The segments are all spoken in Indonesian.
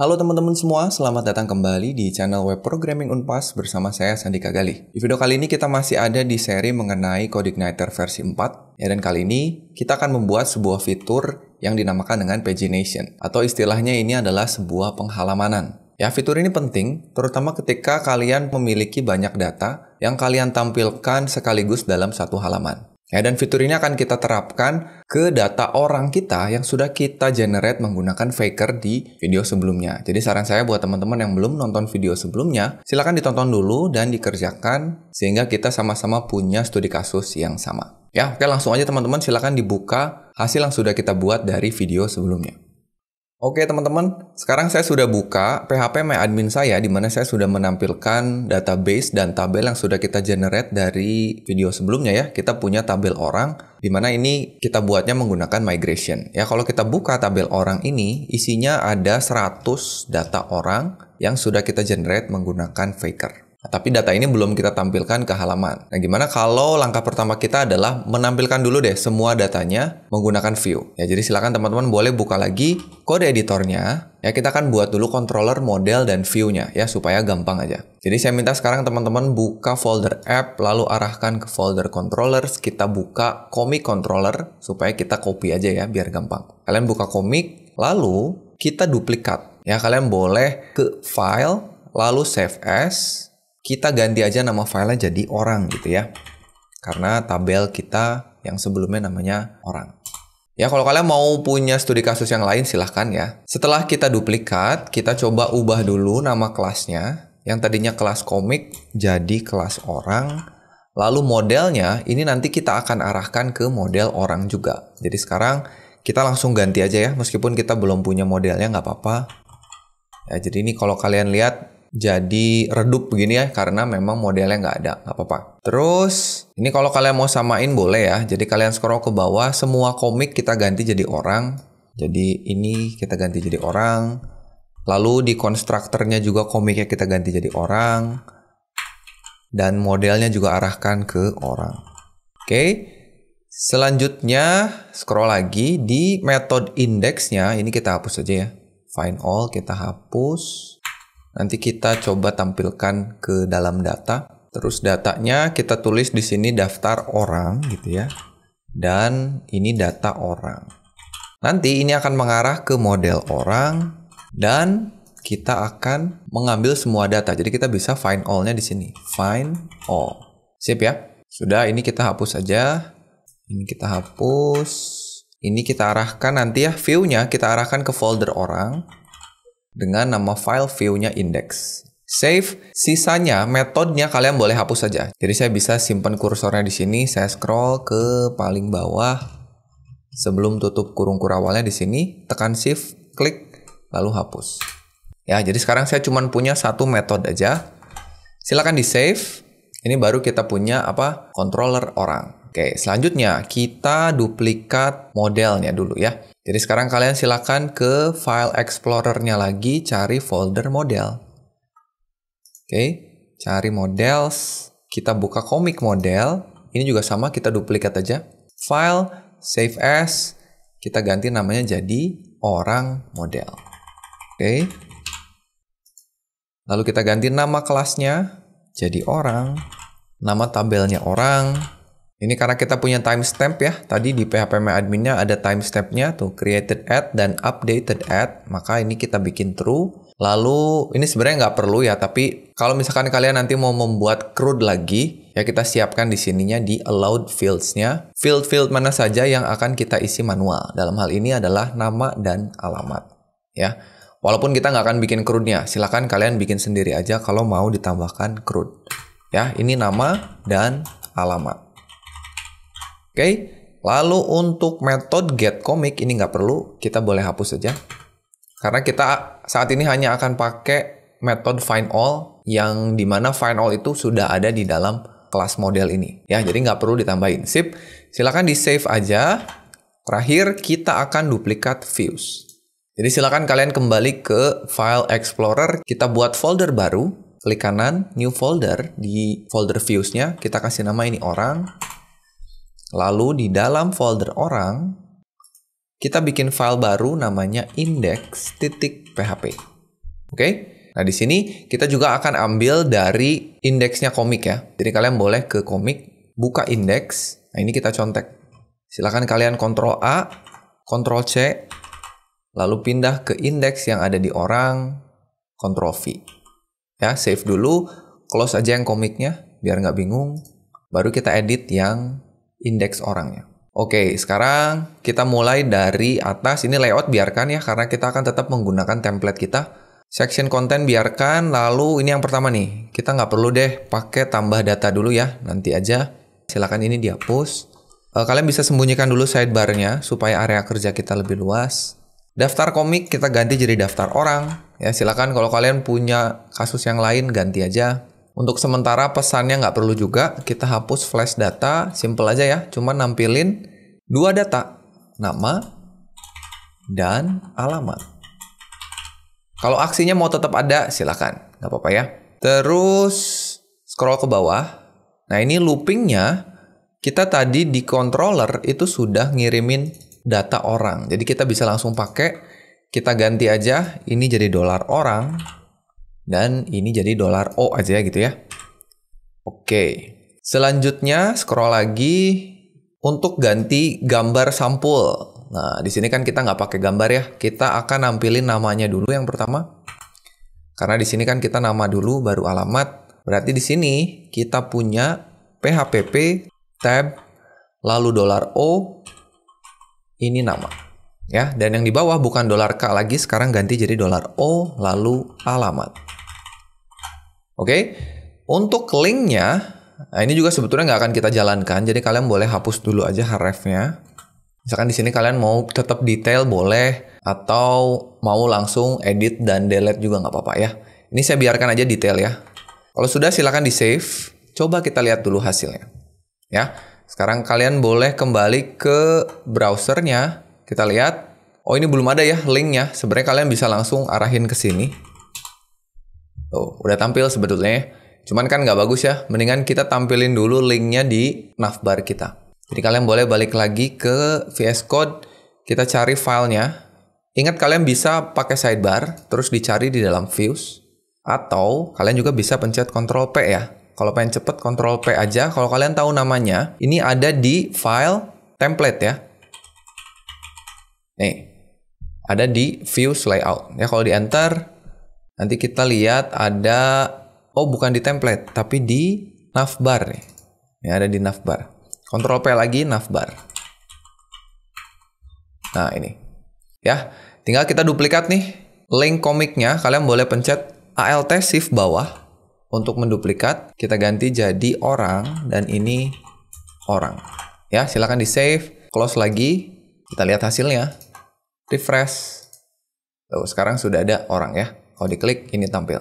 Halo teman-teman semua, selamat datang kembali di channel web programming Unpas bersama saya Sandika Gali. Di video kali ini kita masih ada di seri mengenai CodeIgniter versi 4. Ya dan kali ini kita akan membuat sebuah fitur yang dinamakan dengan pagination atau istilahnya ini adalah sebuah penghalamanan. Ya, fitur ini penting terutama ketika kalian memiliki banyak data yang kalian tampilkan sekaligus dalam satu halaman. Ya, dan fitur ini akan kita terapkan ke data orang kita yang sudah kita generate menggunakan Faker di video sebelumnya. Jadi saran saya buat teman-teman yang belum nonton video sebelumnya, silahkan ditonton dulu dan dikerjakan sehingga kita sama-sama punya studi kasus yang sama. Ya, oke langsung aja teman-teman silahkan dibuka hasil yang sudah kita buat dari video sebelumnya. Oke teman-teman, sekarang saya sudah buka PHP My Admin saya di mana saya sudah menampilkan database dan tabel yang sudah kita generate dari video sebelumnya ya. Kita punya tabel orang di mana ini kita buatnya menggunakan migration. Ya kalau kita buka tabel orang ini, isinya ada 100 data orang yang sudah kita generate menggunakan Faker. Tapi data ini belum kita tampilkan ke halaman. Nah, gimana kalau langkah pertama kita adalah menampilkan dulu deh semua datanya menggunakan view. Ya, jadi silakan teman-teman boleh buka lagi kode editornya. Ya, kita akan buat dulu controller model dan view-nya ya supaya gampang aja. Jadi saya minta sekarang teman-teman buka folder app lalu arahkan ke folder controllers, kita buka comic controller supaya kita copy aja ya biar gampang. Kalian buka comic lalu kita duplikat. Ya, kalian boleh ke file lalu save as kita ganti aja nama filenya jadi orang gitu ya. Karena tabel kita yang sebelumnya namanya orang. Ya kalau kalian mau punya studi kasus yang lain silahkan ya. Setelah kita duplikat, kita coba ubah dulu nama kelasnya. Yang tadinya kelas komik jadi kelas orang. Lalu modelnya ini nanti kita akan arahkan ke model orang juga. Jadi sekarang kita langsung ganti aja ya meskipun kita belum punya modelnya nggak apa-apa. Ya, jadi ini kalau kalian lihat jadi redup begini ya karena memang modelnya nggak ada nggak apa-apa terus ini kalau kalian mau samain boleh ya jadi kalian scroll ke bawah semua komik kita ganti jadi orang jadi ini kita ganti jadi orang lalu di konstruktornya juga komiknya kita ganti jadi orang dan modelnya juga arahkan ke orang oke okay? Selanjutnya, scroll lagi di metode indexnya Ini kita hapus aja ya. Find all kita hapus. Nanti kita coba tampilkan ke dalam data. Terus datanya kita tulis di sini daftar orang gitu ya. Dan ini data orang. Nanti ini akan mengarah ke model orang dan kita akan mengambil semua data. Jadi kita bisa find all-nya di sini. Find all. Sip ya? Sudah, ini kita hapus aja. Ini kita hapus. Ini kita arahkan nanti ya view-nya kita arahkan ke folder orang dengan nama file view-nya index. Save, sisanya metodenya kalian boleh hapus saja. Jadi saya bisa simpan kursornya di sini, saya scroll ke paling bawah. Sebelum tutup kurung kurawalnya di sini, tekan shift, klik, lalu hapus. Ya, jadi sekarang saya cuma punya satu metode aja. Silakan di save. Ini baru kita punya apa? controller orang. Oke, selanjutnya kita duplikat modelnya dulu ya. Jadi sekarang kalian silakan ke file explorernya lagi, cari folder model. Oke, cari models, kita buka komik model. Ini juga sama, kita duplikat aja. File, save as, kita ganti namanya jadi orang model. Oke. Lalu kita ganti nama kelasnya jadi orang, nama tabelnya orang, ini karena kita punya timestamp ya. Tadi di PHPM adminnya ada timestampnya tuh created at dan updated at. Maka ini kita bikin true. Lalu ini sebenarnya nggak perlu ya, tapi kalau misalkan kalian nanti mau membuat crude lagi, ya kita siapkan di sininya di allowed fields-nya. Field-field mana saja yang akan kita isi manual. Dalam hal ini adalah nama dan alamat. Ya, Walaupun kita nggak akan bikin crude nya silahkan kalian bikin sendiri aja kalau mau ditambahkan crude. Ya, ini nama dan alamat okay? lalu untuk metode get comic ini nggak perlu kita boleh hapus saja karena kita saat ini hanya akan pakai metode find all yang dimana find all itu sudah ada di dalam kelas model ini ya jadi nggak perlu ditambahin sip silakan di save aja terakhir kita akan duplikat views jadi silakan kalian kembali ke file explorer kita buat folder baru klik kanan new folder di folder views-nya kita kasih nama ini orang Lalu di dalam folder orang, kita bikin file baru namanya index.php. Oke? Okay? Nah, di sini kita juga akan ambil dari indeksnya komik ya. Jadi kalian boleh ke komik, buka index Nah, ini kita contek. Silahkan kalian Ctrl A, Ctrl C, lalu pindah ke index yang ada di orang, Ctrl V. Ya, save dulu, close aja yang komiknya, biar nggak bingung. Baru kita edit yang indeks orangnya. Oke, sekarang kita mulai dari atas. Ini layout biarkan ya, karena kita akan tetap menggunakan template kita. Section content biarkan, lalu ini yang pertama nih. Kita nggak perlu deh pakai tambah data dulu ya, nanti aja. Silahkan ini dihapus. Eh, kalian bisa sembunyikan dulu sidebarnya, supaya area kerja kita lebih luas. Daftar komik kita ganti jadi daftar orang. Ya silahkan kalau kalian punya kasus yang lain ganti aja. Untuk sementara pesannya nggak perlu juga, kita hapus flash data, simple aja ya, cuma nampilin dua data, nama dan alamat. Kalau aksinya mau tetap ada, silakan, nggak apa-apa ya. Terus scroll ke bawah. Nah ini loopingnya, kita tadi di controller itu sudah ngirimin data orang. Jadi kita bisa langsung pakai, kita ganti aja, ini jadi dolar orang, dan ini jadi dolar O aja ya, gitu ya. Oke. Selanjutnya scroll lagi untuk ganti gambar sampul. Nah, di sini kan kita nggak pakai gambar ya. Kita akan nampilin namanya dulu yang pertama. Karena di sini kan kita nama dulu baru alamat. Berarti di sini kita punya PHPP tab lalu dolar O ini nama. Ya, dan yang di bawah bukan dolar K lagi, sekarang ganti jadi dolar O lalu alamat. Oke, okay? untuk linknya, nah ini juga sebetulnya nggak akan kita jalankan, jadi kalian boleh hapus dulu aja hrefnya. Misalkan di sini kalian mau tetap detail boleh, atau mau langsung edit dan delete juga nggak apa-apa ya. Ini saya biarkan aja detail ya. Kalau sudah silakan di save. Coba kita lihat dulu hasilnya. Ya, sekarang kalian boleh kembali ke browsernya. Kita lihat. Oh ini belum ada ya linknya. Sebenarnya kalian bisa langsung arahin ke sini. Tuh, udah tampil sebetulnya. Cuman kan nggak bagus ya. Mendingan kita tampilin dulu linknya di navbar kita. Jadi kalian boleh balik lagi ke VS Code, kita cari filenya. Ingat kalian bisa pakai sidebar, terus dicari di dalam views. Atau kalian juga bisa pencet Ctrl P ya. Kalau pengen cepet Ctrl P aja. Kalau kalian tahu namanya, ini ada di file template ya. Nih, ada di views layout. Ya kalau di enter, Nanti kita lihat ada oh bukan di template tapi di navbar nih. Ya ada di navbar. Ctrl P lagi navbar. Nah, ini. Ya, tinggal kita duplikat nih link komiknya. Kalian boleh pencet ALT shift bawah untuk menduplikat. Kita ganti jadi orang dan ini orang. Ya, silakan di save, close lagi. Kita lihat hasilnya. Refresh. Tuh, sekarang sudah ada orang ya. Kalau diklik, ini tampil.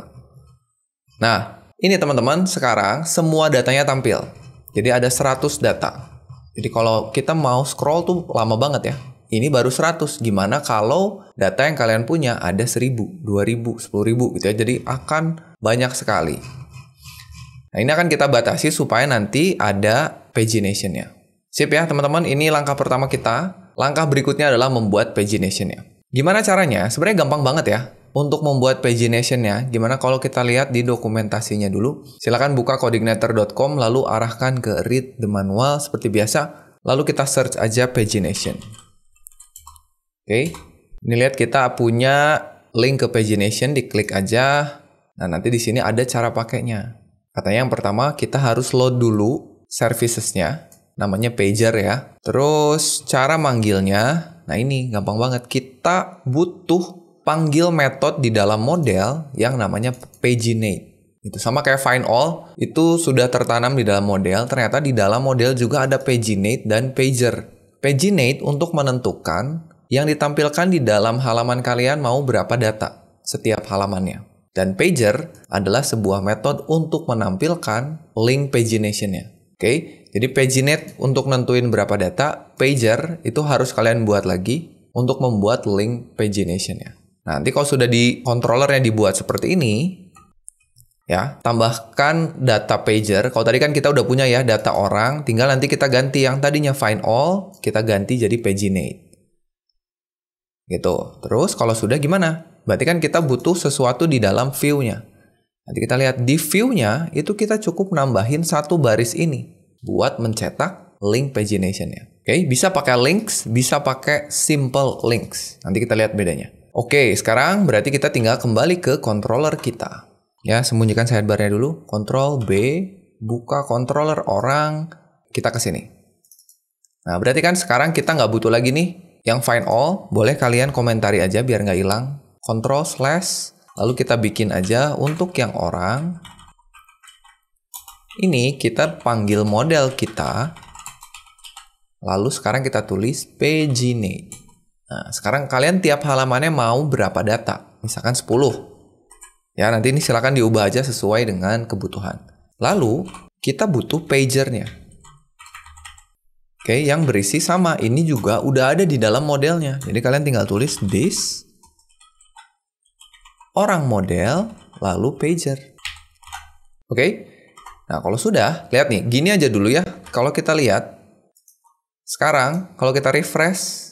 Nah, ini teman-teman, sekarang semua datanya tampil. Jadi ada 100 data. Jadi kalau kita mau scroll tuh lama banget ya. Ini baru 100. Gimana kalau data yang kalian punya ada 1000, 2000, 10000 gitu ya. Jadi akan banyak sekali. Nah, ini akan kita batasi supaya nanti ada pagination-nya. Sip ya, teman-teman. Ini langkah pertama kita. Langkah berikutnya adalah membuat pagination-nya. Gimana caranya? Sebenarnya gampang banget ya untuk membuat pagination ya. Gimana kalau kita lihat di dokumentasinya dulu. Silahkan buka codignator.com lalu arahkan ke read the manual seperti biasa. Lalu kita search aja pagination. Oke. Okay. Ini lihat kita punya link ke pagination, diklik aja. Nah, nanti di sini ada cara pakainya. Katanya yang pertama kita harus load dulu servicesnya, namanya pager ya. Terus cara manggilnya, nah ini gampang banget. Kita butuh panggil metode di dalam model yang namanya paginate. Itu sama kayak find all, itu sudah tertanam di dalam model. Ternyata di dalam model juga ada paginate dan pager. Paginate untuk menentukan yang ditampilkan di dalam halaman kalian mau berapa data setiap halamannya. Dan pager adalah sebuah metode untuk menampilkan link paginationnya. Oke, okay? jadi paginate untuk nentuin berapa data, pager itu harus kalian buat lagi untuk membuat link paginationnya. Nanti kalau sudah di controller yang dibuat seperti ini, ya tambahkan data pager. Kalau tadi kan kita udah punya ya data orang, tinggal nanti kita ganti yang tadinya find all, kita ganti jadi paginate. Gitu. Terus kalau sudah gimana? Berarti kan kita butuh sesuatu di dalam view-nya. Nanti kita lihat di view-nya itu kita cukup nambahin satu baris ini buat mencetak link pagination-nya. Oke, bisa pakai links, bisa pakai simple links. Nanti kita lihat bedanya. Oke, sekarang berarti kita tinggal kembali ke controller kita. Ya, sembunyikan sidebarnya dulu. Control B, buka controller orang, kita ke sini. Nah, berarti kan sekarang kita nggak butuh lagi nih. Yang find all, boleh kalian komentari aja biar nggak hilang. Control slash, lalu kita bikin aja untuk yang orang. Ini kita panggil model kita. Lalu sekarang kita tulis paginate. Nah, sekarang kalian tiap halamannya mau berapa data? Misalkan 10. Ya, nanti ini silakan diubah aja sesuai dengan kebutuhan. Lalu, kita butuh pagernya. Oke, yang berisi sama. Ini juga udah ada di dalam modelnya. Jadi kalian tinggal tulis this orang model lalu pager. Oke. Nah, kalau sudah, lihat nih, gini aja dulu ya. Kalau kita lihat sekarang, kalau kita refresh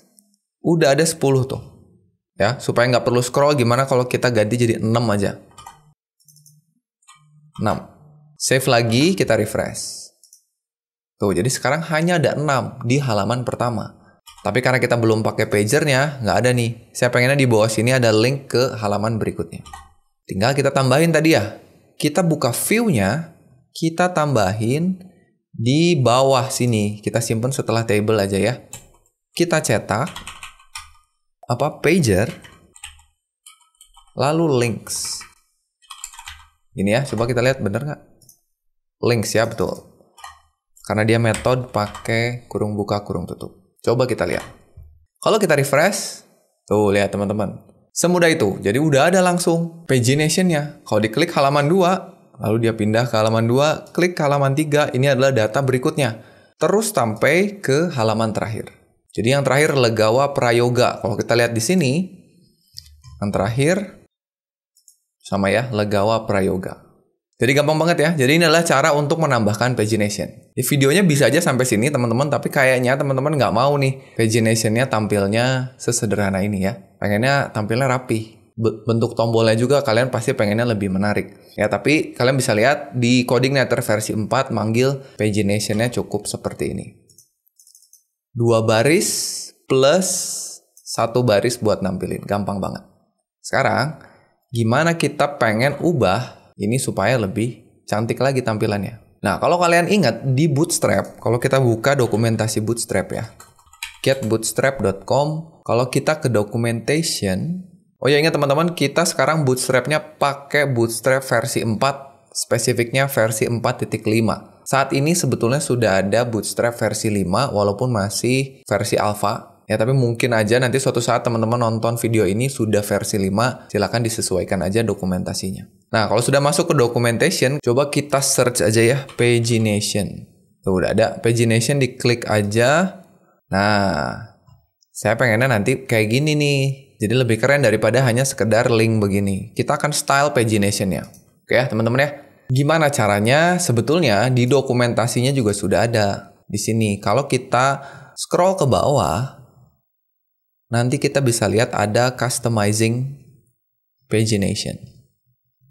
udah ada 10 tuh. Ya, supaya nggak perlu scroll gimana kalau kita ganti jadi 6 aja. 6. Save lagi, kita refresh. Tuh, jadi sekarang hanya ada 6 di halaman pertama. Tapi karena kita belum pakai pagernya, nggak ada nih. Saya pengennya di bawah sini ada link ke halaman berikutnya. Tinggal kita tambahin tadi ya. Kita buka view-nya, kita tambahin di bawah sini. Kita simpan setelah table aja ya. Kita cetak, apa pager lalu links ini ya coba kita lihat bener nggak links ya betul karena dia metode pakai kurung buka kurung tutup coba kita lihat kalau kita refresh tuh lihat teman-teman semudah itu jadi udah ada langsung paginationnya kalau diklik halaman 2 lalu dia pindah ke halaman 2 klik ke halaman 3 ini adalah data berikutnya terus sampai ke halaman terakhir jadi yang terakhir Legawa Prayoga. Kalau kita lihat di sini, yang terakhir sama ya, Legawa Prayoga. Jadi gampang banget ya. Jadi ini adalah cara untuk menambahkan pagination. Di videonya bisa aja sampai sini teman-teman, tapi kayaknya teman-teman nggak mau nih paginationnya tampilnya sesederhana ini ya. Pengennya tampilnya rapi. Bentuk tombolnya juga kalian pasti pengennya lebih menarik. Ya, tapi kalian bisa lihat di coding letter versi 4 manggil paginationnya cukup seperti ini dua baris plus satu baris buat nampilin. Gampang banget. Sekarang, gimana kita pengen ubah ini supaya lebih cantik lagi tampilannya. Nah, kalau kalian ingat di Bootstrap, kalau kita buka dokumentasi Bootstrap ya, getbootstrap.com, kalau kita ke documentation, oh ya ingat teman-teman, kita sekarang Bootstrapnya pakai Bootstrap versi 4, spesifiknya versi 4.5. Saat ini sebetulnya sudah ada Bootstrap versi 5 walaupun masih versi alpha ya tapi mungkin aja nanti suatu saat teman-teman nonton video ini sudah versi 5 silahkan disesuaikan aja dokumentasinya nah kalau sudah masuk ke documentation coba kita search aja ya pagination tuh udah ada pagination diklik aja nah saya pengennya nanti kayak gini nih jadi lebih keren daripada hanya sekedar link begini kita akan style pagination ya oke ya teman-teman ya Gimana caranya? Sebetulnya di dokumentasinya juga sudah ada di sini. Kalau kita scroll ke bawah, nanti kita bisa lihat ada customizing pagination.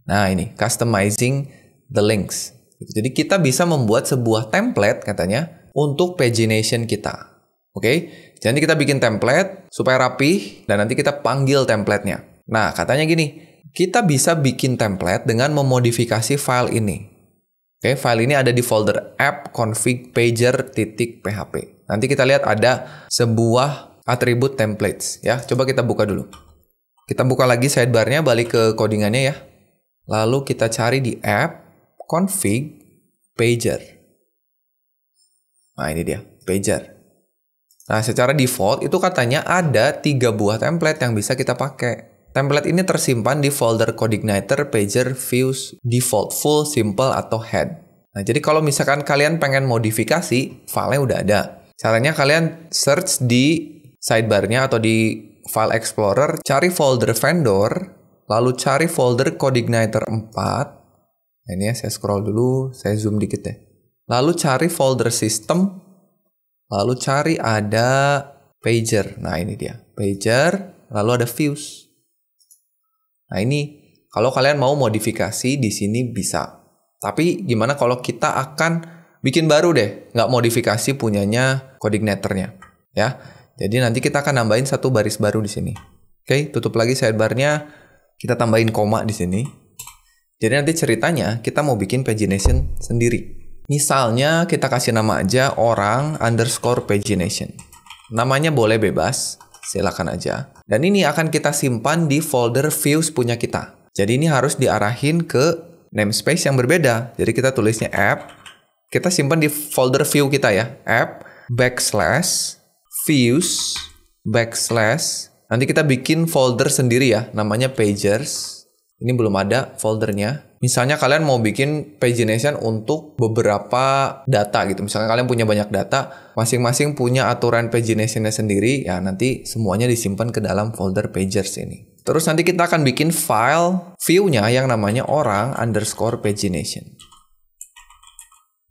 Nah, ini customizing the links. Jadi kita bisa membuat sebuah template katanya untuk pagination kita. Oke, okay? jadi kita bikin template supaya rapih dan nanti kita panggil templatenya. Nah, katanya gini, kita bisa bikin template dengan memodifikasi file ini. Oke, file ini ada di folder app config pager php. Nanti kita lihat ada sebuah atribut templates ya. Coba kita buka dulu. Kita buka lagi sidebarnya, balik ke codingannya ya. Lalu kita cari di app config pager. Nah ini dia, pager. Nah secara default itu katanya ada tiga buah template yang bisa kita pakai. Template ini tersimpan di folder Codeigniter Pager Views Default Full Simple atau Head. Nah, jadi kalau misalkan kalian pengen modifikasi, file-nya udah ada. Caranya kalian search di sidebar-nya atau di file explorer, cari folder vendor, lalu cari folder Codeigniter 4. Nah, ini ya, saya scroll dulu, saya zoom dikit ya. Lalu cari folder system, lalu cari ada pager. Nah, ini dia, pager, lalu ada views. Nah ini kalau kalian mau modifikasi di sini bisa. Tapi gimana kalau kita akan bikin baru deh, nggak modifikasi punyanya coordinatornya, ya. Jadi nanti kita akan nambahin satu baris baru di sini. Oke, tutup lagi sidebarnya, kita tambahin koma di sini. Jadi nanti ceritanya kita mau bikin pagination sendiri. Misalnya kita kasih nama aja orang underscore pagination. Namanya boleh bebas, silakan aja. Dan ini akan kita simpan di folder views punya kita. Jadi ini harus diarahin ke namespace yang berbeda. Jadi kita tulisnya app, kita simpan di folder view kita ya, app backslash views backslash nanti kita bikin folder sendiri ya namanya pagers ini belum ada foldernya. Misalnya kalian mau bikin pagination untuk beberapa data gitu. Misalnya kalian punya banyak data, masing-masing punya aturan paginationnya sendiri, ya nanti semuanya disimpan ke dalam folder pagers ini. Terus nanti kita akan bikin file view-nya yang namanya orang underscore pagination.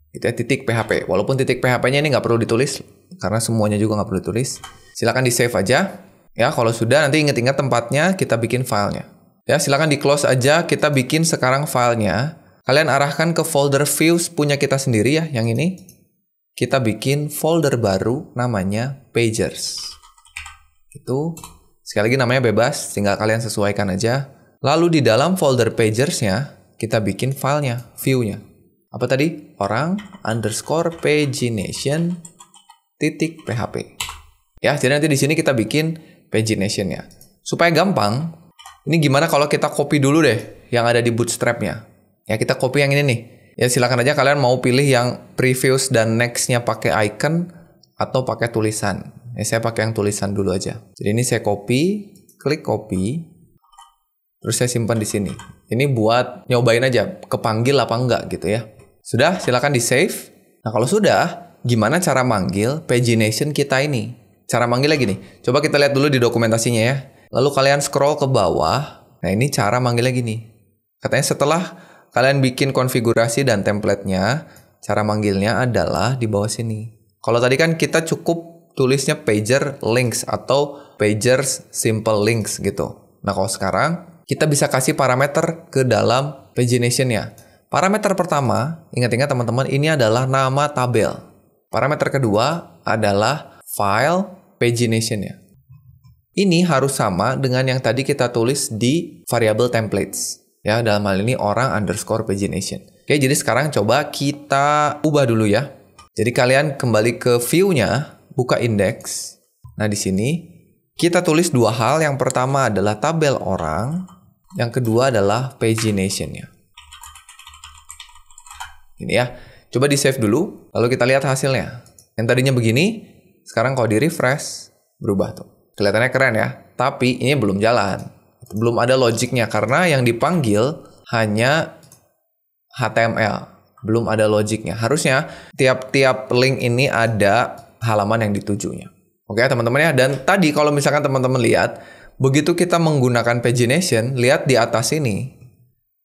Itu ya, titik PHP. Walaupun titik PHP-nya ini nggak perlu ditulis, karena semuanya juga nggak perlu ditulis. Silahkan di-save aja. Ya, kalau sudah nanti ingat-ingat tempatnya kita bikin filenya. Ya, silahkan di close aja. Kita bikin sekarang filenya. Kalian arahkan ke folder views punya kita sendiri ya, yang ini. Kita bikin folder baru namanya pagers. Itu sekali lagi namanya bebas, tinggal kalian sesuaikan aja. Lalu di dalam folder pagersnya, kita bikin filenya, viewnya. Apa tadi? Orang underscore pagination titik php. Ya, jadi nanti di sini kita bikin pagination paginationnya. Supaya gampang, ini gimana kalau kita copy dulu deh yang ada di bootstrapnya. Ya kita copy yang ini nih. Ya silakan aja kalian mau pilih yang previous dan nextnya pakai icon atau pakai tulisan. Ya saya pakai yang tulisan dulu aja. Jadi ini saya copy, klik copy, terus saya simpan di sini. Ini buat nyobain aja, kepanggil apa enggak gitu ya. Sudah, silakan di save. Nah kalau sudah, gimana cara manggil pagination kita ini? Cara manggilnya gini. Coba kita lihat dulu di dokumentasinya ya. Lalu kalian scroll ke bawah. Nah, ini cara manggilnya gini. Katanya setelah kalian bikin konfigurasi dan templatenya, cara manggilnya adalah di bawah sini. Kalau tadi kan kita cukup tulisnya pager links atau pagers simple links gitu. Nah, kalau sekarang kita bisa kasih parameter ke dalam pagination-nya. Parameter pertama, ingat-ingat teman-teman, ini adalah nama tabel. Parameter kedua adalah file pagination-nya. Ini harus sama dengan yang tadi kita tulis di variable templates. Ya, dalam hal ini orang underscore pagination. Oke, jadi sekarang coba kita ubah dulu ya. Jadi kalian kembali ke view-nya, buka index. Nah, di sini kita tulis dua hal. Yang pertama adalah tabel orang, yang kedua adalah pagination-nya. Ini ya. Coba di save dulu, lalu kita lihat hasilnya. Yang tadinya begini, sekarang kalau di refresh berubah tuh. Kelihatannya keren ya, tapi ini belum jalan. Belum ada logiknya karena yang dipanggil hanya HTML. Belum ada logiknya. Harusnya tiap-tiap link ini ada halaman yang ditujunya. Oke teman-teman ya, dan tadi kalau misalkan teman-teman lihat, begitu kita menggunakan pagination, lihat di atas ini,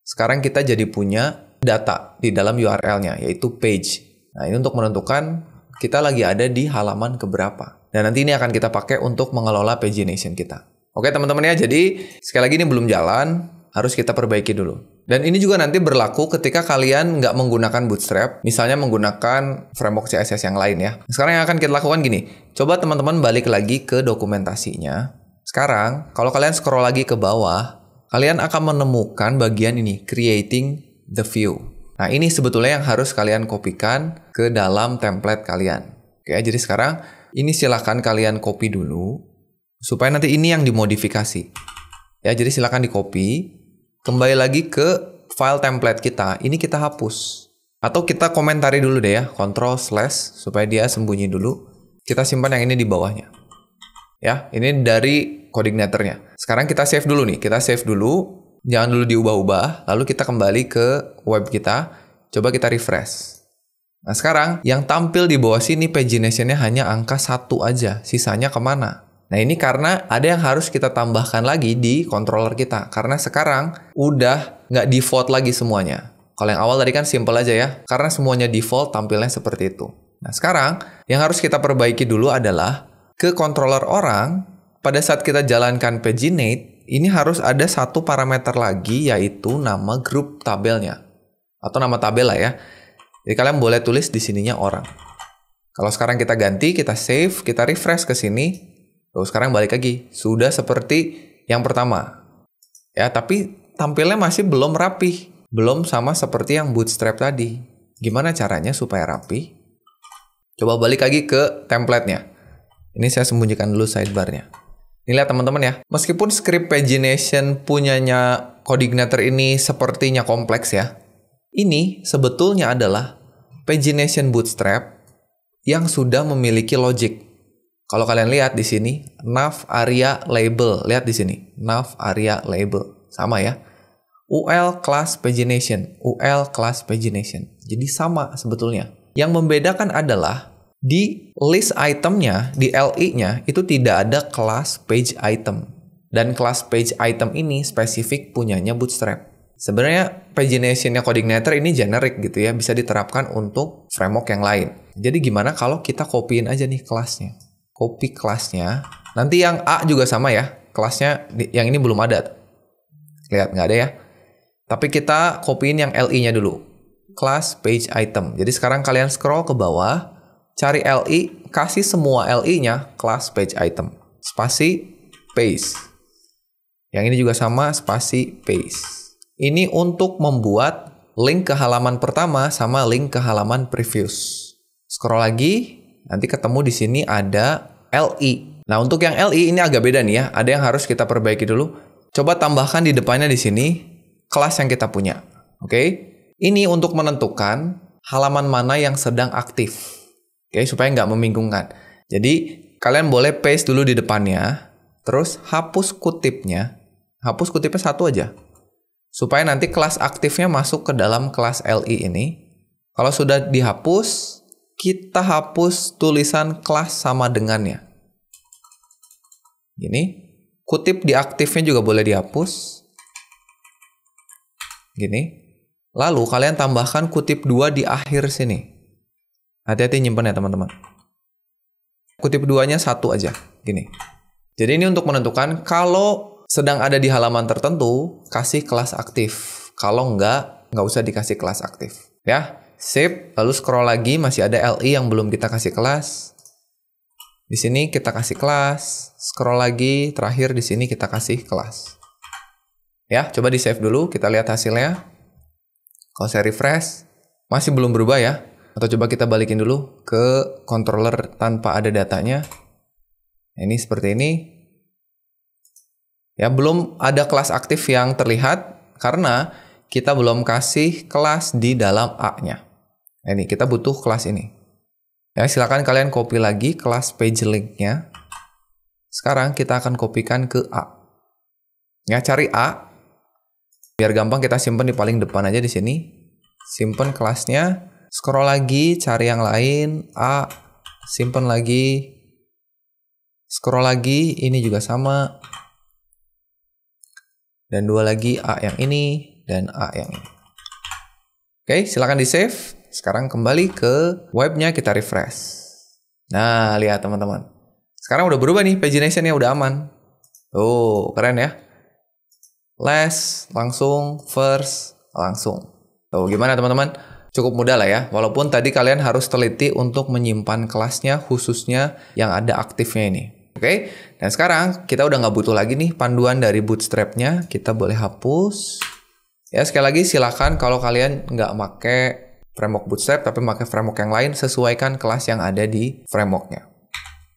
sekarang kita jadi punya data di dalam URL-nya, yaitu page. Nah ini untuk menentukan kita lagi ada di halaman keberapa. Dan nanti ini akan kita pakai untuk mengelola pagination kita. Oke teman-teman ya, jadi sekali lagi ini belum jalan, harus kita perbaiki dulu. Dan ini juga nanti berlaku ketika kalian nggak menggunakan Bootstrap, misalnya menggunakan framework CSS yang lain ya. Sekarang yang akan kita lakukan gini, coba teman-teman balik lagi ke dokumentasinya. Sekarang, kalau kalian scroll lagi ke bawah, kalian akan menemukan bagian ini, creating the view. Nah, ini sebetulnya yang harus kalian kopikan ke dalam template kalian. Oke, jadi sekarang ini silahkan kalian copy dulu supaya nanti ini yang dimodifikasi. Ya, jadi silahkan di copy. Kembali lagi ke file template kita. Ini kita hapus. Atau kita komentari dulu deh ya, control slash supaya dia sembunyi dulu. Kita simpan yang ini di bawahnya. Ya, ini dari coordinatornya. Sekarang kita save dulu nih, kita save dulu. Jangan dulu diubah-ubah, lalu kita kembali ke web kita. Coba kita refresh. Nah sekarang yang tampil di bawah sini paginationnya hanya angka satu aja, sisanya kemana? Nah ini karena ada yang harus kita tambahkan lagi di controller kita, karena sekarang udah nggak default lagi semuanya. Kalau yang awal tadi kan simple aja ya, karena semuanya default tampilnya seperti itu. Nah sekarang yang harus kita perbaiki dulu adalah ke controller orang, pada saat kita jalankan paginate, ini harus ada satu parameter lagi yaitu nama grup tabelnya. Atau nama tabel lah ya. Jadi kalian boleh tulis di sininya orang. Kalau sekarang kita ganti, kita save, kita refresh ke sini. Lalu sekarang balik lagi. Sudah seperti yang pertama. Ya, tapi tampilnya masih belum rapih. Belum sama seperti yang bootstrap tadi. Gimana caranya supaya rapi? Coba balik lagi ke template-nya. Ini saya sembunyikan dulu sidebar-nya. Ini lihat teman-teman ya. Meskipun script pagination punyanya coordinator ini sepertinya kompleks ya. Ini sebetulnya adalah pagination bootstrap yang sudah memiliki logic. Kalau kalian lihat di sini, nav area label, lihat di sini, nav area label. Sama ya. UL class pagination, UL class pagination. Jadi sama sebetulnya. Yang membedakan adalah di list itemnya, di LI-nya itu tidak ada class page item. Dan class page item ini spesifik punyanya Bootstrap. Sebenarnya paginationnya Codignator ini generic gitu ya, bisa diterapkan untuk framework yang lain. Jadi gimana kalau kita copyin aja nih kelasnya? Copy kelasnya. Nanti yang A juga sama ya, kelasnya yang ini belum ada. Lihat nggak ada ya? Tapi kita copyin yang LI-nya dulu. Class page item. Jadi sekarang kalian scroll ke bawah, cari LI, kasih semua LI-nya class page item. Spasi paste. Yang ini juga sama spasi paste. Ini untuk membuat link ke halaman pertama sama link ke halaman previous. Scroll lagi, nanti ketemu di sini ada LI. Nah, untuk yang LI ini agak beda nih ya. Ada yang harus kita perbaiki dulu. Coba tambahkan di depannya di sini kelas yang kita punya. Oke. Okay? Ini untuk menentukan halaman mana yang sedang aktif. Oke, okay? supaya nggak membingungkan. Jadi, kalian boleh paste dulu di depannya, terus hapus kutipnya. Hapus kutipnya satu aja supaya nanti kelas aktifnya masuk ke dalam kelas LI ini. Kalau sudah dihapus, kita hapus tulisan kelas sama dengannya. Gini, kutip di aktifnya juga boleh dihapus. Gini. Lalu kalian tambahkan kutip 2 di akhir sini. Hati-hati nyimpan ya teman-teman. Kutip duanya satu aja, gini. Jadi ini untuk menentukan kalau sedang ada di halaman tertentu, kasih kelas aktif. Kalau nggak, nggak usah dikasih kelas aktif. Ya, sip. Lalu scroll lagi, masih ada LI yang belum kita kasih kelas. Di sini kita kasih kelas, scroll lagi, terakhir di sini kita kasih kelas. Ya, coba di save dulu, kita lihat hasilnya. Kalau saya refresh, masih belum berubah ya. Atau coba kita balikin dulu ke controller tanpa ada datanya. Ini seperti ini. Ya, belum ada kelas aktif yang terlihat karena kita belum kasih kelas di dalam A-nya. Ini kita butuh kelas ini. Ya, silakan kalian copy lagi kelas page link-nya. Sekarang kita akan kopikan ke A. Ya, cari A. Biar gampang kita simpan di paling depan aja di sini. Simpan kelasnya. Scroll lagi, cari yang lain. A. Simpan lagi. Scroll lagi, ini juga sama dan dua lagi A yang ini dan A yang ini. Oke, silakan di save. Sekarang kembali ke webnya kita refresh. Nah, lihat teman-teman. Sekarang udah berubah nih, paginationnya udah aman. Tuh, keren ya. Last langsung, first, langsung. Tuh, gimana teman-teman? Cukup mudah lah ya, walaupun tadi kalian harus teliti untuk menyimpan kelasnya khususnya yang ada aktifnya ini. Oke, okay? dan sekarang kita udah nggak butuh lagi nih panduan dari bootstrapnya, kita boleh hapus. Ya sekali lagi silahkan kalau kalian nggak make framework bootstrap tapi pakai framework yang lain sesuaikan kelas yang ada di frameworknya.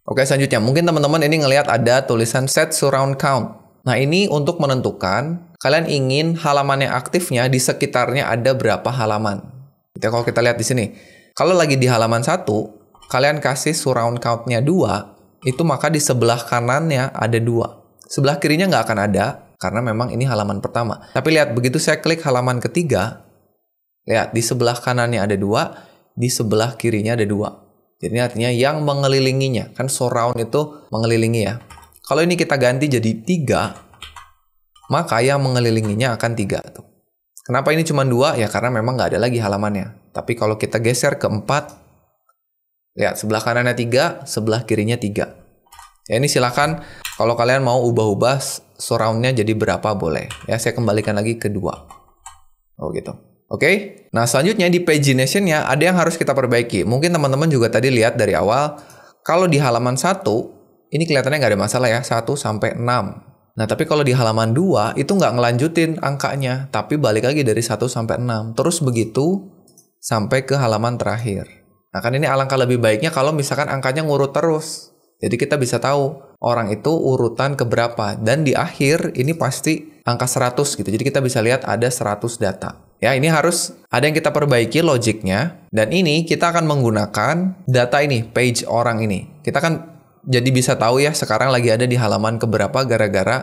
Oke okay, selanjutnya mungkin teman-teman ini ngelihat ada tulisan set surround count. Nah ini untuk menentukan kalian ingin halaman yang aktifnya di sekitarnya ada berapa halaman. Jadi kalau kita lihat di sini, kalau lagi di halaman satu kalian kasih surround count-nya 2, itu maka di sebelah kanannya ada dua. Sebelah kirinya nggak akan ada, karena memang ini halaman pertama. Tapi lihat, begitu saya klik halaman ketiga, lihat, di sebelah kanannya ada dua, di sebelah kirinya ada dua. Jadi artinya yang mengelilinginya, kan surround itu mengelilingi ya. Kalau ini kita ganti jadi tiga, maka yang mengelilinginya akan tiga. Kenapa ini cuma dua? Ya karena memang nggak ada lagi halamannya. Tapi kalau kita geser ke empat, Lihat ya, sebelah kanannya 3, sebelah kirinya 3. Ya, ini silakan kalau kalian mau ubah-ubah surroundnya jadi berapa boleh. Ya, saya kembalikan lagi ke 2. Oh gitu. Oke, okay? nah selanjutnya di paginationnya ada yang harus kita perbaiki. Mungkin teman-teman juga tadi lihat dari awal, kalau di halaman 1, ini kelihatannya nggak ada masalah ya, 1 sampai 6. Nah, tapi kalau di halaman 2 itu nggak ngelanjutin angkanya, tapi balik lagi dari 1 sampai 6. Terus begitu sampai ke halaman terakhir. Nah kan ini alangkah lebih baiknya kalau misalkan angkanya ngurut terus. Jadi kita bisa tahu orang itu urutan keberapa. Dan di akhir ini pasti angka 100 gitu. Jadi kita bisa lihat ada 100 data. Ya ini harus ada yang kita perbaiki logiknya. Dan ini kita akan menggunakan data ini, page orang ini. Kita kan jadi bisa tahu ya sekarang lagi ada di halaman keberapa gara-gara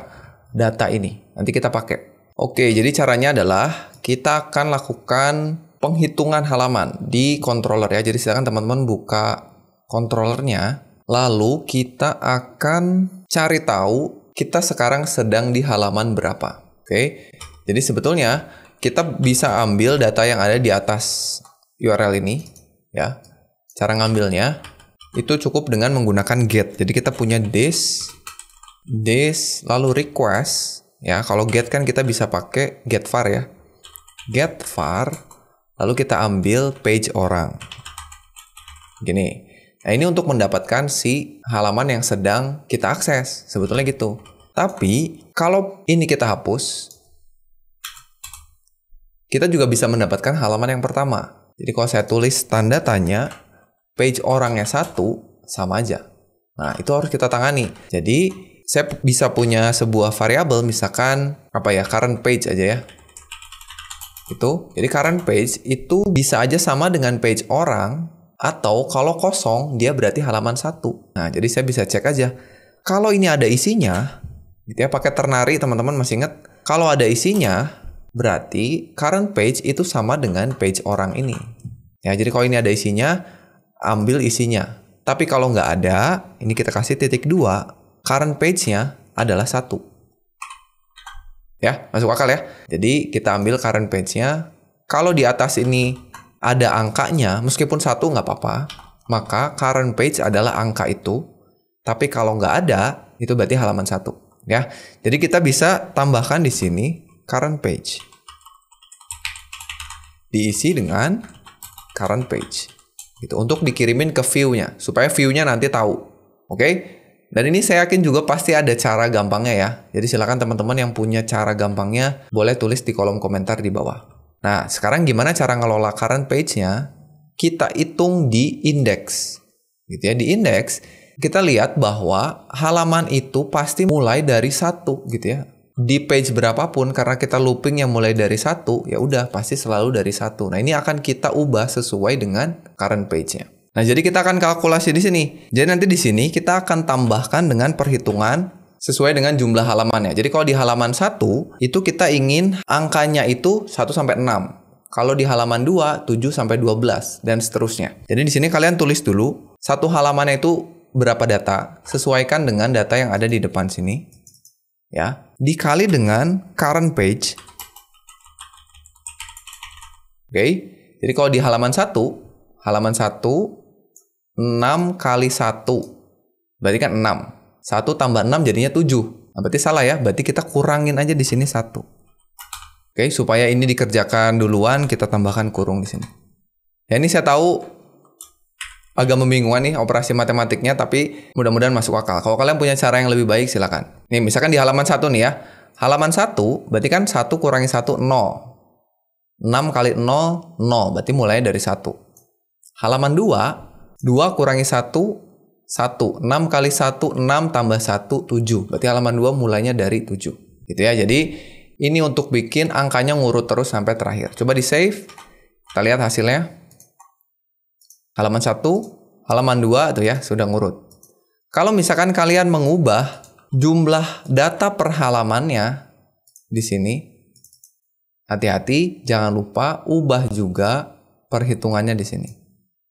data ini. Nanti kita pakai. Oke, jadi caranya adalah kita akan lakukan penghitungan halaman di controller ya. Jadi silakan teman-teman buka controllernya. Lalu kita akan cari tahu kita sekarang sedang di halaman berapa. Oke. Jadi sebetulnya kita bisa ambil data yang ada di atas URL ini ya. Cara ngambilnya itu cukup dengan menggunakan get. Jadi kita punya this this lalu request ya. Kalau get kan kita bisa pakai get var ya. Get var Lalu kita ambil page orang. Gini. Nah, ini untuk mendapatkan si halaman yang sedang kita akses. Sebetulnya gitu. Tapi, kalau ini kita hapus, kita juga bisa mendapatkan halaman yang pertama. Jadi kalau saya tulis tanda tanya, page orangnya satu, sama aja. Nah, itu harus kita tangani. Jadi, saya bisa punya sebuah variabel misalkan apa ya current page aja ya itu jadi current page itu bisa aja sama dengan page orang atau kalau kosong dia berarti halaman satu nah jadi saya bisa cek aja kalau ini ada isinya gitu ya pakai ternari teman-teman masih inget kalau ada isinya berarti current page itu sama dengan page orang ini ya jadi kalau ini ada isinya ambil isinya tapi kalau nggak ada ini kita kasih titik dua current page-nya adalah satu Ya, masuk akal ya. Jadi kita ambil current page-nya. Kalau di atas ini ada angkanya, meskipun satu nggak apa-apa, maka current page adalah angka itu. Tapi kalau nggak ada, itu berarti halaman satu. Ya, jadi kita bisa tambahkan di sini current page. Diisi dengan current page. Itu untuk dikirimin ke view-nya supaya view-nya nanti tahu. Oke? Dan ini saya yakin juga pasti ada cara gampangnya ya. Jadi silakan teman-teman yang punya cara gampangnya boleh tulis di kolom komentar di bawah. Nah, sekarang gimana cara ngelola current page-nya? Kita hitung di index. Gitu ya, di index kita lihat bahwa halaman itu pasti mulai dari satu gitu ya. Di page berapapun karena kita looping yang mulai dari satu, ya udah pasti selalu dari satu. Nah, ini akan kita ubah sesuai dengan current page-nya. Nah, jadi kita akan kalkulasi di sini. Jadi nanti di sini kita akan tambahkan dengan perhitungan sesuai dengan jumlah halamannya. Jadi kalau di halaman 1 itu kita ingin angkanya itu 1 sampai 6. Kalau di halaman 2 7 sampai 12 dan seterusnya. Jadi di sini kalian tulis dulu satu halamannya itu berapa data, sesuaikan dengan data yang ada di depan sini. Ya, dikali dengan current page. Oke. Okay. Jadi kalau di halaman 1, halaman 1 6 kali 1. Berarti kan 6. 1 tambah 6 jadinya 7. Nah, berarti salah ya. Berarti kita kurangin aja di sini 1. Oke, supaya ini dikerjakan duluan, kita tambahkan kurung di sini. Ya, ini saya tahu agak membingungkan nih operasi matematiknya, tapi mudah-mudahan masuk akal. Kalau kalian punya cara yang lebih baik, silakan. Nih, misalkan di halaman 1 nih ya. Halaman 1, berarti kan 1 kurangi 1, 0. 6 kali 0, 0. Berarti mulai dari 1. Halaman 2, 2 kurangi 1, 1. 6 kali 1, 6 tambah 1, 7. Berarti halaman 2 mulainya dari 7. Gitu ya, jadi ini untuk bikin angkanya ngurut terus sampai terakhir. Coba di save, kita lihat hasilnya. Halaman 1, halaman 2 tuh ya, sudah ngurut. Kalau misalkan kalian mengubah jumlah data per halamannya di sini, hati-hati jangan lupa ubah juga perhitungannya di sini.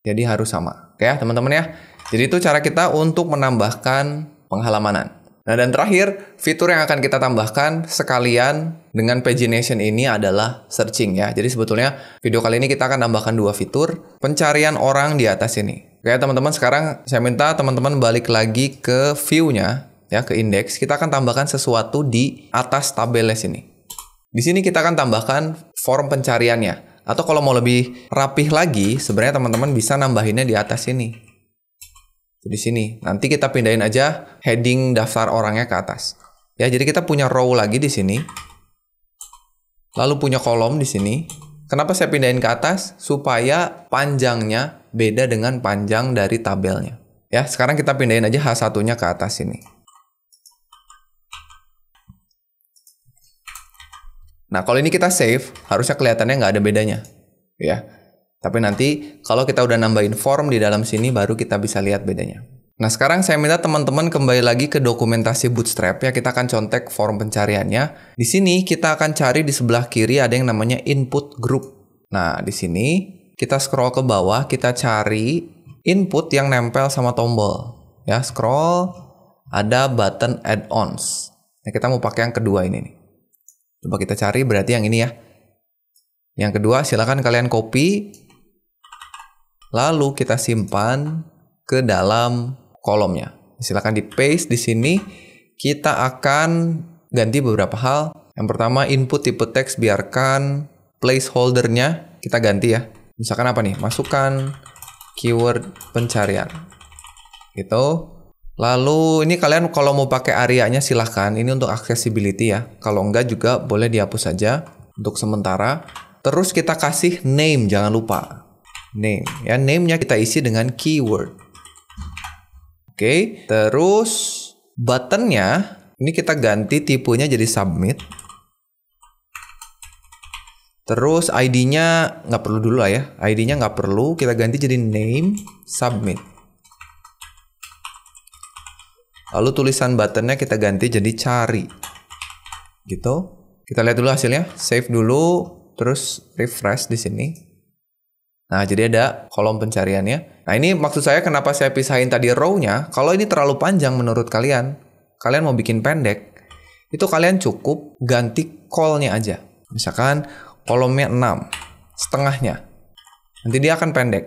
Jadi harus sama. Oke ya teman-teman ya. Jadi itu cara kita untuk menambahkan penghalamanan. Nah dan terakhir, fitur yang akan kita tambahkan sekalian dengan pagination ini adalah searching ya. Jadi sebetulnya video kali ini kita akan tambahkan dua fitur pencarian orang di atas ini. Oke teman-teman sekarang saya minta teman-teman balik lagi ke view-nya ya ke index. Kita akan tambahkan sesuatu di atas tabelnya sini. Di sini kita akan tambahkan form pencariannya. Atau kalau mau lebih rapih lagi, sebenarnya teman-teman bisa nambahinnya di atas sini. Di sini. Nanti kita pindahin aja heading daftar orangnya ke atas. Ya, jadi kita punya row lagi di sini. Lalu punya kolom di sini. Kenapa saya pindahin ke atas? Supaya panjangnya beda dengan panjang dari tabelnya. Ya, sekarang kita pindahin aja H1-nya ke atas sini. Nah, kalau ini kita save, harusnya kelihatannya nggak ada bedanya. Ya. Tapi nanti kalau kita udah nambahin form di dalam sini baru kita bisa lihat bedanya. Nah, sekarang saya minta teman-teman kembali lagi ke dokumentasi Bootstrap ya. Kita akan contek form pencariannya. Di sini kita akan cari di sebelah kiri ada yang namanya input group. Nah, di sini kita scroll ke bawah, kita cari input yang nempel sama tombol. Ya, scroll ada button add-ons. Nah, kita mau pakai yang kedua ini nih. Coba kita cari berarti yang ini ya. Yang kedua silakan kalian copy lalu kita simpan ke dalam kolomnya. Silakan di paste di sini. Kita akan ganti beberapa hal. Yang pertama input tipe teks biarkan placeholdernya kita ganti ya. Misalkan apa nih? Masukkan keyword pencarian. Gitu. Lalu ini kalian kalau mau pakai areanya silahkan. Ini untuk accessibility ya. Kalau enggak juga boleh dihapus saja untuk sementara. Terus kita kasih name jangan lupa. Name ya name-nya kita isi dengan keyword. Oke, okay. terus buttonnya ini kita ganti tipenya jadi submit. Terus ID-nya nggak perlu dulu lah ya. ID-nya nggak perlu, kita ganti jadi name submit. Lalu tulisan buttonnya kita ganti jadi cari. Gitu. Kita lihat dulu hasilnya. Save dulu, terus refresh di sini. Nah, jadi ada kolom pencariannya. Nah, ini maksud saya kenapa saya pisahin tadi rownya. Kalau ini terlalu panjang menurut kalian, kalian mau bikin pendek, itu kalian cukup ganti callnya aja. Misalkan kolomnya 6, setengahnya. Nanti dia akan pendek.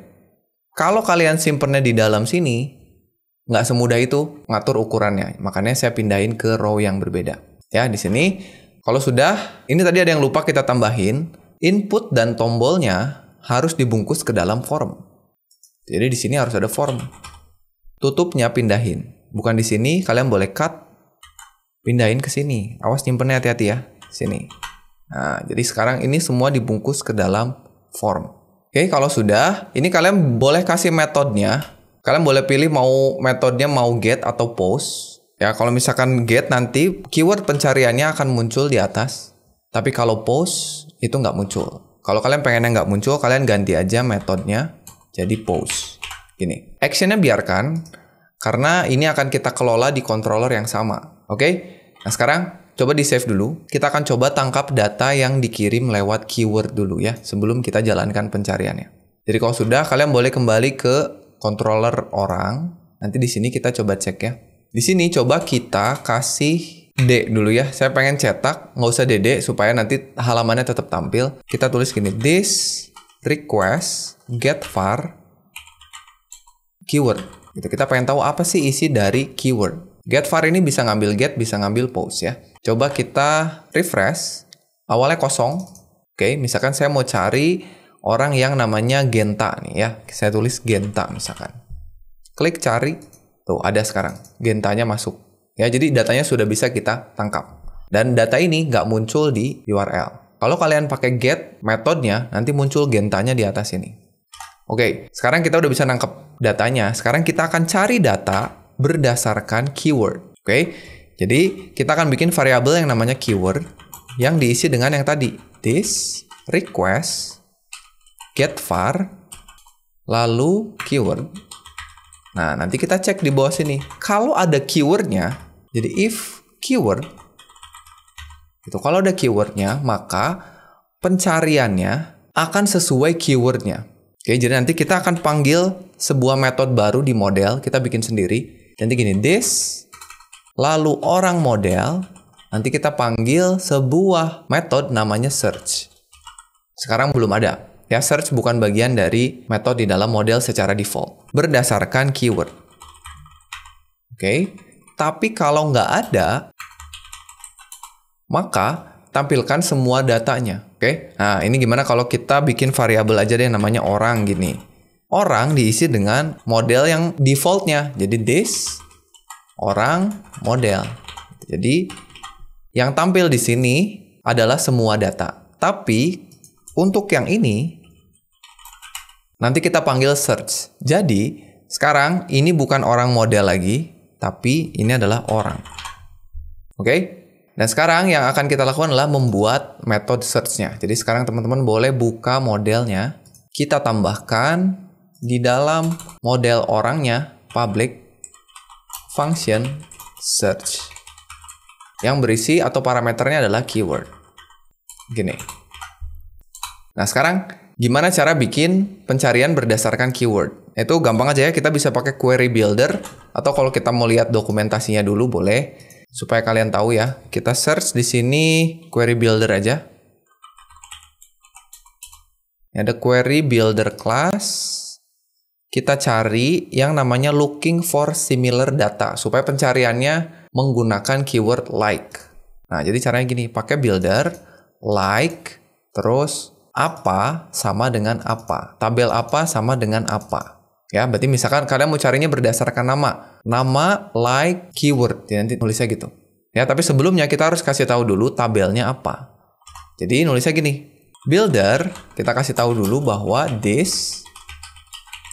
Kalau kalian simpennya di dalam sini, nggak semudah itu ngatur ukurannya. Makanya saya pindahin ke row yang berbeda. Ya, di sini kalau sudah, ini tadi ada yang lupa kita tambahin, input dan tombolnya harus dibungkus ke dalam form. Jadi di sini harus ada form. Tutupnya pindahin. Bukan di sini, kalian boleh cut, pindahin ke sini. Awas nyimpennya hati-hati ya, sini. Nah, jadi sekarang ini semua dibungkus ke dalam form. Oke, kalau sudah, ini kalian boleh kasih metodenya Kalian boleh pilih mau metodenya mau get atau post. Ya, kalau misalkan get nanti keyword pencariannya akan muncul di atas. Tapi kalau post itu nggak muncul. Kalau kalian pengennya nggak muncul, kalian ganti aja metodenya jadi post. Gini, actionnya biarkan karena ini akan kita kelola di controller yang sama. Oke? Okay? Nah sekarang coba di save dulu. Kita akan coba tangkap data yang dikirim lewat keyword dulu ya sebelum kita jalankan pencariannya. Jadi kalau sudah, kalian boleh kembali ke controller orang. Nanti di sini kita coba cek ya. Di sini coba kita kasih D dulu ya. Saya pengen cetak, nggak usah DD supaya nanti halamannya tetap tampil. Kita tulis gini, this request get var keyword. Gitu. Kita pengen tahu apa sih isi dari keyword. Get var ini bisa ngambil get, bisa ngambil post ya. Coba kita refresh. Awalnya kosong. Oke, misalkan saya mau cari orang yang namanya Genta nih ya. Saya tulis Genta misalkan. Klik cari, tuh ada sekarang. Gentanya masuk. Ya, jadi datanya sudah bisa kita tangkap. Dan data ini nggak muncul di URL. Kalau kalian pakai get metodenya, nanti muncul gentanya di atas ini. Oke, sekarang kita udah bisa nangkep datanya. Sekarang kita akan cari data berdasarkan keyword. Oke, jadi kita akan bikin variabel yang namanya keyword yang diisi dengan yang tadi. This request get var lalu keyword. Nah, nanti kita cek di bawah sini. Kalau ada keywordnya, jadi if keyword, itu kalau ada keywordnya, maka pencariannya akan sesuai keywordnya. Oke, jadi nanti kita akan panggil sebuah metode baru di model, kita bikin sendiri. Nanti gini, this, lalu orang model, nanti kita panggil sebuah metode namanya search. Sekarang belum ada, Ya, search bukan bagian dari metode di dalam model secara default. Berdasarkan keyword. Oke, okay? tapi kalau nggak ada, maka tampilkan semua datanya. Oke, okay? nah ini gimana kalau kita bikin variabel aja deh namanya orang gini. Orang diisi dengan model yang defaultnya, jadi this orang model. Jadi yang tampil di sini adalah semua data. Tapi untuk yang ini Nanti kita panggil search. Jadi, sekarang ini bukan orang model lagi, tapi ini adalah orang. Oke? Okay? Dan sekarang yang akan kita lakukan adalah membuat metode search-nya. Jadi sekarang teman-teman boleh buka modelnya. Kita tambahkan di dalam model orangnya public function search. Yang berisi atau parameternya adalah keyword. Gini. Nah sekarang Gimana cara bikin pencarian berdasarkan keyword? Itu gampang aja ya, kita bisa pakai query builder atau kalau kita mau lihat dokumentasinya dulu boleh supaya kalian tahu ya. Kita search di sini query builder aja. Ada query builder class. Kita cari yang namanya looking for similar data supaya pencariannya menggunakan keyword like. Nah, jadi caranya gini, pakai builder like terus apa sama dengan apa. Tabel apa sama dengan apa. Ya, berarti misalkan kalian mau carinya berdasarkan nama. Nama, like, keyword. Ya, nanti nulisnya gitu. Ya, tapi sebelumnya kita harus kasih tahu dulu tabelnya apa. Jadi nulisnya gini. Builder, kita kasih tahu dulu bahwa this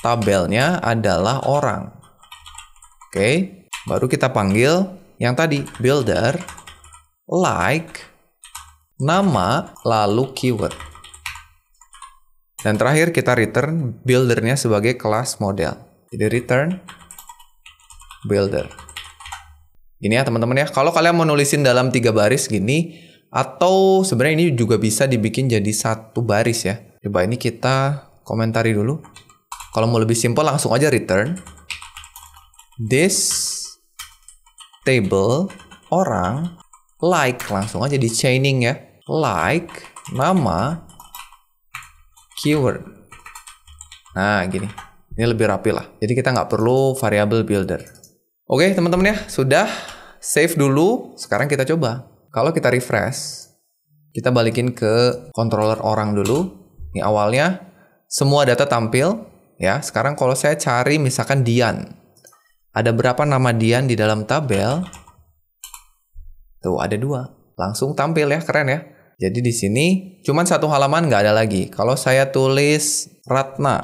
tabelnya adalah orang. Oke, baru kita panggil yang tadi builder like nama lalu keyword. Dan terakhir kita return buildernya sebagai kelas model. Jadi return builder. Ini ya teman-teman ya. Kalau kalian mau nulisin dalam tiga baris gini, atau sebenarnya ini juga bisa dibikin jadi satu baris ya. Coba ini kita komentari dulu. Kalau mau lebih simpel langsung aja return this table orang like langsung aja di chaining ya like nama keyword. Nah, gini. Ini lebih rapi lah. Jadi kita nggak perlu variable builder. Oke, teman-teman ya, sudah save dulu. Sekarang kita coba. Kalau kita refresh, kita balikin ke controller orang dulu. Ini awalnya semua data tampil ya. Sekarang kalau saya cari misalkan Dian. Ada berapa nama Dian di dalam tabel? Tuh, ada dua. Langsung tampil ya, keren ya. Jadi di sini cuman satu halaman nggak ada lagi. Kalau saya tulis Ratna,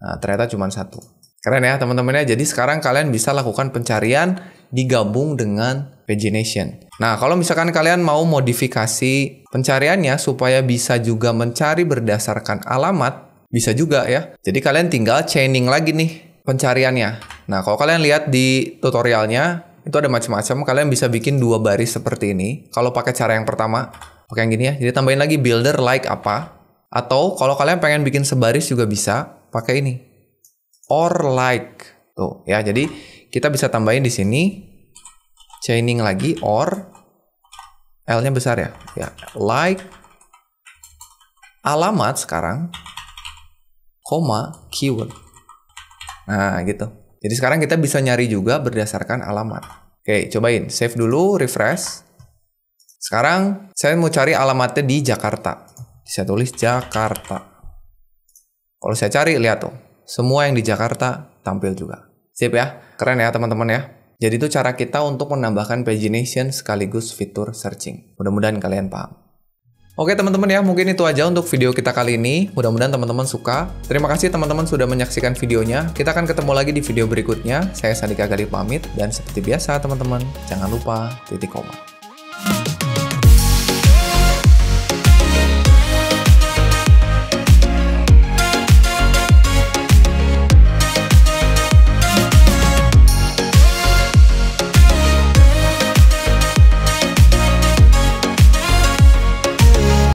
nah, ternyata cuma satu. Keren ya teman-teman ya. Jadi sekarang kalian bisa lakukan pencarian digabung dengan pagination. Nah kalau misalkan kalian mau modifikasi pencariannya supaya bisa juga mencari berdasarkan alamat, bisa juga ya. Jadi kalian tinggal chaining lagi nih pencariannya. Nah kalau kalian lihat di tutorialnya, itu ada macam-macam. Kalian bisa bikin dua baris seperti ini. Kalau pakai cara yang pertama, pakai yang gini ya. Jadi tambahin lagi builder like apa. Atau kalau kalian pengen bikin sebaris juga bisa, pakai ini. Or like. Tuh, ya. Jadi kita bisa tambahin di sini chaining lagi or L-nya besar ya. Ya, like alamat sekarang koma keyword. Nah, gitu. Jadi sekarang kita bisa nyari juga berdasarkan alamat. Oke, cobain. Save dulu, refresh. Sekarang saya mau cari alamatnya di Jakarta. Saya tulis Jakarta. Kalau saya cari, lihat tuh. Semua yang di Jakarta tampil juga. Sip ya? Keren ya teman-teman ya? Jadi itu cara kita untuk menambahkan pagination sekaligus fitur searching. Mudah-mudahan kalian paham. Oke teman-teman ya, mungkin itu aja untuk video kita kali ini. Mudah-mudahan teman-teman suka. Terima kasih teman-teman sudah menyaksikan videonya. Kita akan ketemu lagi di video berikutnya. Saya Sandika Gali pamit dan seperti biasa teman-teman, jangan lupa titik koma.